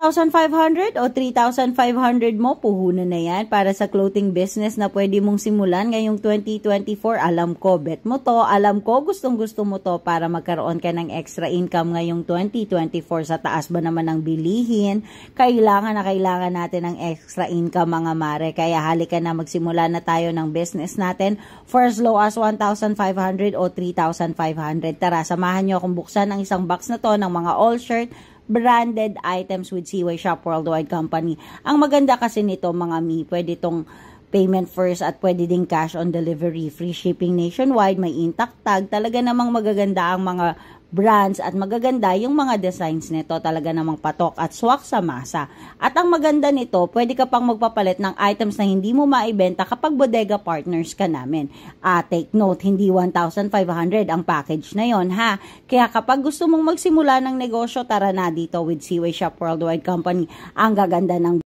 1,500 o 3,500 mo, puhunan na yan para sa clothing business na pwede mong simulan ngayong 2024. Alam ko, bet mo to, alam ko, gustong gusto mo to para magkaroon ka ng extra income ngayong 2024. Sa taas ba naman ang bilihin? Kailangan na kailangan natin ng extra income mga mare. Kaya halika na magsimula na tayo ng business natin for as low as 1,500 o 3,500. Tara, samahan nyo akong buksan ang isang box na to ng mga all shirt, branded items with Seaway Shop Worldwide Company. Ang maganda kasi nito mga mi, pwede tong payment first at pwede ding cash on delivery, free shipping nationwide, may intact tag. Talaga namang magaganda ang mga brands at magaganda yung mga designs nito talaga namang patok at swak sa masa. At ang maganda nito, pwede ka pang magpapalit ng items na hindi mo maibenta kapag bodega partners ka namin. Ah, take note, hindi 1,500 ang package na yon ha. Kaya kapag gusto mong magsimula ng negosyo, tara na dito with Seaway Shop Worldwide Company. Ang gaganda ng